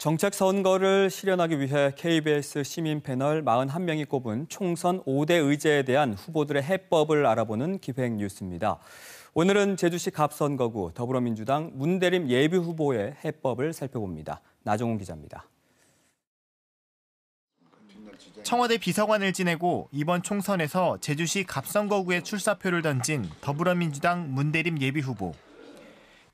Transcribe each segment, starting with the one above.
정책 선거를 실현하기 위해 KBS 시민 패널 41명이 꼽은 총선 5대 의제에 대한 후보들의 해법을 알아보는 기획 뉴스입니다. 오늘은 제주시 갑선거구 더불어민주당 문대림 예비 후보의 해법을 살펴봅니다. 나종훈 기자입니다. 청와대 비서관을 지내고 이번 총선에서 제주시 갑선거구에 출사표를 던진 더불어민주당 문대림 예비 후보.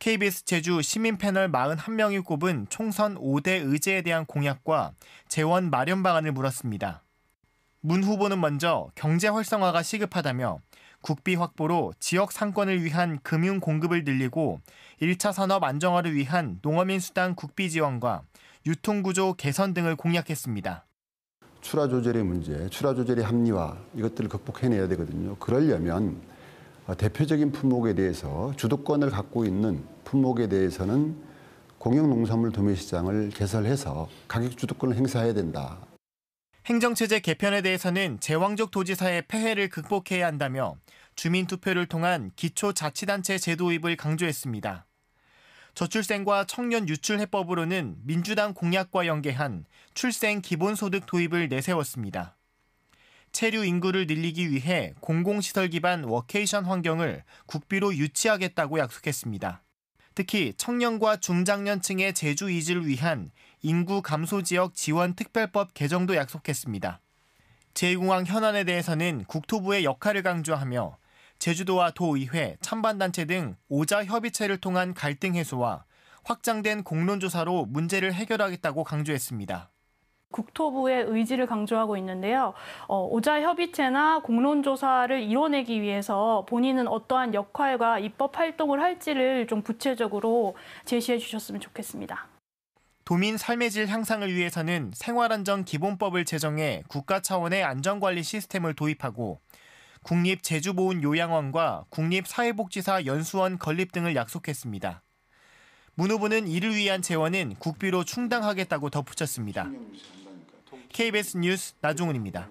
KBS 제주 시민 패널 41명이 꼽은 총선 5대 의제에 대한 공약과 재원 마련 방안을 물었습니다. 문 후보는 먼저 경제 활성화가 시급하다며 국비 확보로 지역 상권을 위한 금융 공급을 늘리고 1차 산업 안정화를 위한 농어민 수당 국비 지원과 유통구조 개선 등을 공약했습니다. 출하 조절의 문제, 출하 조절의 합리화 이것들을 극복해내야 되거든요. 그러려면 대표적인 품목에 대해서 주도권을 갖고 있는 품목에 대해서는 공영농산물 도매시장을 개설해서 가격 주도권을 행사해야 된다. 행정체제 개편에 대해서는 제왕적 도지사의 폐해를 극복해야 한다며 주민투표를 통한 기초자치단체 제도 입을 강조했습니다. 저출생과 청년 유출 해법으로는 민주당 공약과 연계한 출생 기본소득 도입을 내세웠습니다. 체류 인구를 늘리기 위해 공공시설 기반 워케이션 환경을 국비로 유치하겠다고 약속했습니다. 특히 청년과 중장년층의 제주 이지를 위한 인구 감소 지역 지원 특별법 개정도 약속했습니다. 제2공항 현안에 대해서는 국토부의 역할을 강조하며 제주도와 도의회, 찬반단체 등 5자 협의체를 통한 갈등 해소와 확장된 공론조사로 문제를 해결하겠다고 강조했습니다. 국토부의 의지를 강조하고 있는데요. 어, 오자 협의체나 공론조사를 이뤄내기 위해서 본인은 어떠한 역할과 입법 활동을 할지를 좀 구체적으로 제시해 주셨으면 좋겠습니다. 도민 삶의 질 향상을 위해서는 생활안전 기본법을 제정해 국가 차원의 안전관리 시스템을 도입하고 국립 제주보훈 요양원과 국립 사회복지사 연수원 건립 등을 약속했습니다. 문 후보는 이를 위한 재원은 국비로 충당하겠다고 덧붙였습니다. KBS 뉴스 나중훈입니다.